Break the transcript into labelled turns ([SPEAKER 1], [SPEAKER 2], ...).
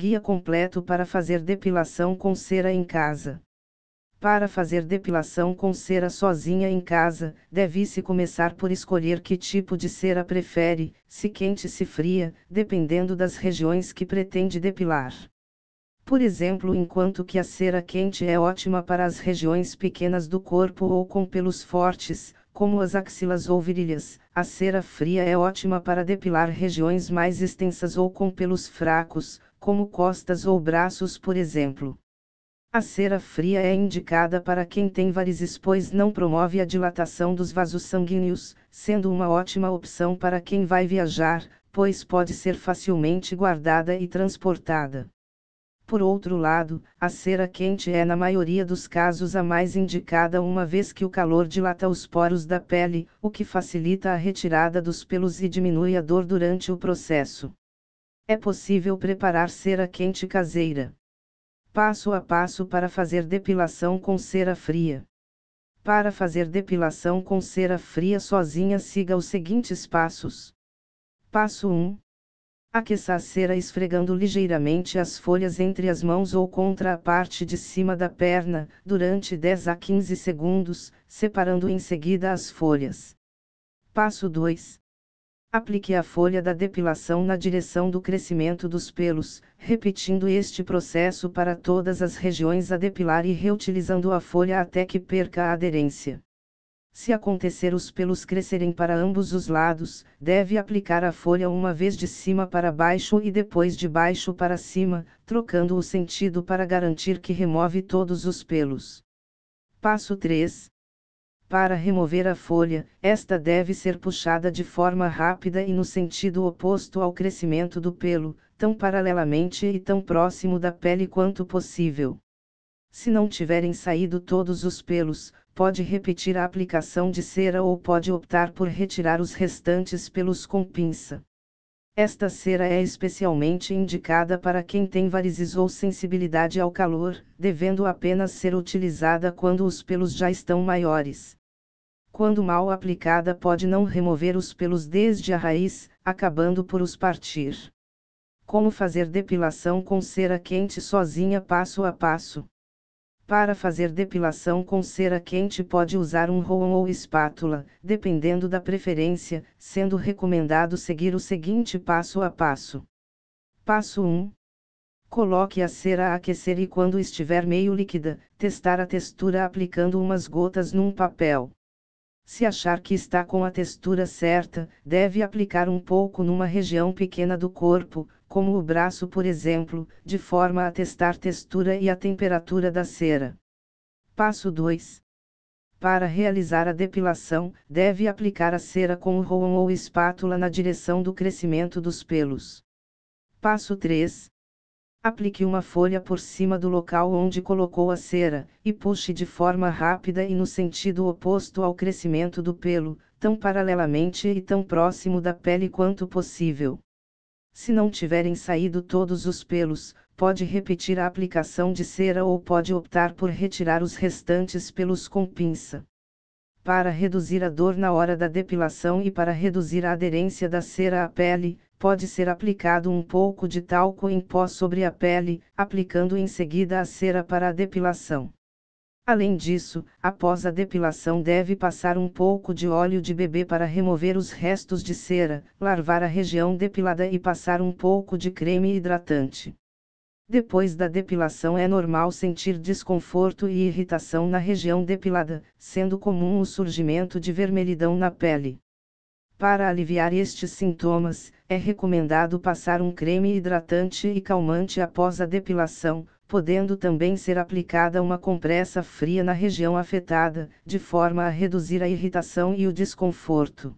[SPEAKER 1] Guia completo para fazer depilação com cera em casa. Para fazer depilação com cera sozinha em casa, deve-se começar por escolher que tipo de cera prefere, se quente se fria, dependendo das regiões que pretende depilar. Por exemplo, enquanto que a cera quente é ótima para as regiões pequenas do corpo ou com pelos fortes, como as axilas ou virilhas, a cera fria é ótima para depilar regiões mais extensas ou com pelos fracos, como costas ou braços, por exemplo. A cera fria é indicada para quem tem varizes, pois não promove a dilatação dos vasos sanguíneos, sendo uma ótima opção para quem vai viajar, pois pode ser facilmente guardada e transportada. Por outro lado, a cera quente é, na maioria dos casos, a mais indicada, uma vez que o calor dilata os poros da pele, o que facilita a retirada dos pelos e diminui a dor durante o processo. É possível preparar cera quente caseira. Passo a passo para fazer depilação com cera fria. Para fazer depilação com cera fria sozinha, siga os seguintes passos. Passo 1. Aqueça a cera esfregando ligeiramente as folhas entre as mãos ou contra a parte de cima da perna, durante 10 a 15 segundos, separando em seguida as folhas. Passo 2. Aplique a folha da depilação na direção do crescimento dos pelos, repetindo este processo para todas as regiões a depilar e reutilizando a folha até que perca a aderência. Se acontecer os pelos crescerem para ambos os lados, deve aplicar a folha uma vez de cima para baixo e depois de baixo para cima, trocando o sentido para garantir que remove todos os pelos. Passo 3 para remover a folha, esta deve ser puxada de forma rápida e no sentido oposto ao crescimento do pelo, tão paralelamente e tão próximo da pele quanto possível. Se não tiverem saído todos os pelos, pode repetir a aplicação de cera ou pode optar por retirar os restantes pelos com pinça. Esta cera é especialmente indicada para quem tem varizes ou sensibilidade ao calor, devendo apenas ser utilizada quando os pelos já estão maiores. Quando mal aplicada, pode não remover os pelos desde a raiz, acabando por os partir. Como fazer depilação com cera quente sozinha passo a passo. Para fazer depilação com cera quente pode usar um roão ou espátula, dependendo da preferência, sendo recomendado seguir o seguinte passo a passo. Passo 1. Coloque a cera a aquecer e quando estiver meio líquida, testar a textura aplicando umas gotas num papel. Se achar que está com a textura certa, deve aplicar um pouco numa região pequena do corpo, como o braço, por exemplo, de forma a testar textura e a temperatura da cera. Passo 2. Para realizar a depilação, deve aplicar a cera com o roão ou espátula na direção do crescimento dos pelos. Passo 3. Aplique uma folha por cima do local onde colocou a cera, e puxe de forma rápida e no sentido oposto ao crescimento do pelo, tão paralelamente e tão próximo da pele quanto possível. Se não tiverem saído todos os pelos, pode repetir a aplicação de cera ou pode optar por retirar os restantes pelos com pinça. Para reduzir a dor na hora da depilação e para reduzir a aderência da cera à pele, pode ser aplicado um pouco de talco em pó sobre a pele, aplicando em seguida a cera para a depilação. Além disso, após a depilação deve passar um pouco de óleo de bebê para remover os restos de cera, larvar a região depilada e passar um pouco de creme hidratante. Depois da depilação é normal sentir desconforto e irritação na região depilada, sendo comum o surgimento de vermelhidão na pele. Para aliviar estes sintomas, é recomendado passar um creme hidratante e calmante após a depilação, podendo também ser aplicada uma compressa fria na região afetada, de forma a reduzir a irritação e o desconforto.